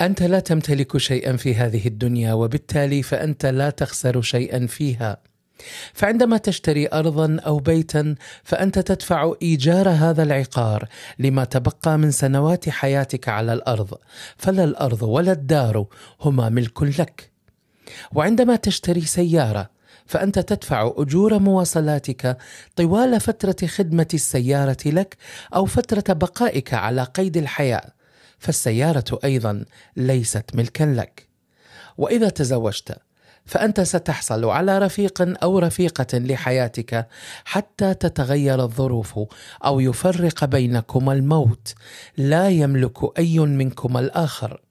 انت لا تمتلك شيئا في هذه الدنيا وبالتالي فانت لا تخسر شيئا فيها فعندما تشتري ارضا او بيتا فانت تدفع ايجار هذا العقار لما تبقى من سنوات حياتك على الارض فلا الارض ولا الدار هما ملك لك وعندما تشتري سياره فانت تدفع اجور مواصلاتك طوال فتره خدمه السياره لك او فتره بقائك على قيد الحياه فالسيارة أيضا ليست ملكا لك وإذا تزوجت فأنت ستحصل على رفيق أو رفيقة لحياتك حتى تتغير الظروف أو يفرق بينكما الموت لا يملك أي منكما الآخر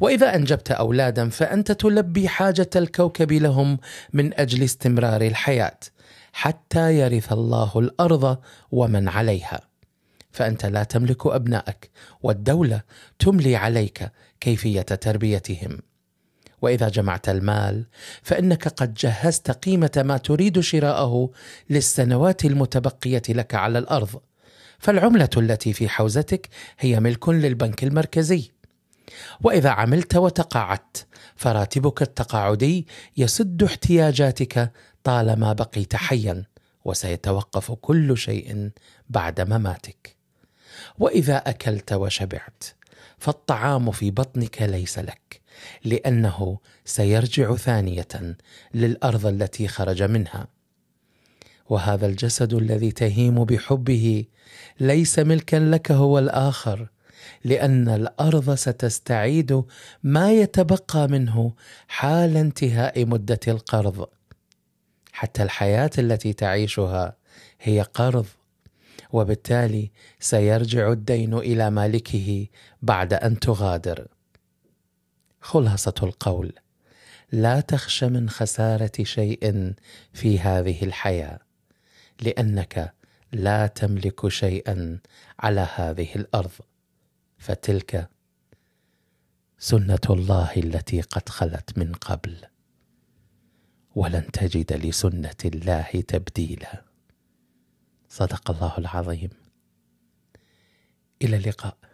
واذا انجبت اولادا فانت تلبي حاجه الكوكب لهم من اجل استمرار الحياه حتى يرث الله الارض ومن عليها فانت لا تملك ابنائك والدوله تملي عليك كيفيه تربيتهم واذا جمعت المال فانك قد جهزت قيمه ما تريد شراءه للسنوات المتبقيه لك على الارض فالعمله التي في حوزتك هي ملك للبنك المركزي واذا عملت وتقاعدت فراتبك التقاعدي يسد احتياجاتك طالما بقيت حيا وسيتوقف كل شيء بعد مماتك واذا اكلت وشبعت فالطعام في بطنك ليس لك لانه سيرجع ثانيه للارض التي خرج منها وهذا الجسد الذي تهيم بحبه ليس ملكا لك هو الاخر لان الارض ستستعيد ما يتبقى منه حال انتهاء مده القرض حتى الحياه التي تعيشها هي قرض وبالتالي سيرجع الدين الى مالكه بعد ان تغادر خلاصه القول لا تخش من خساره شيء في هذه الحياه لانك لا تملك شيئا على هذه الارض فتلك سنه الله التي قد خلت من قبل ولن تجد لسنه الله تبديلا صدق الله العظيم الى اللقاء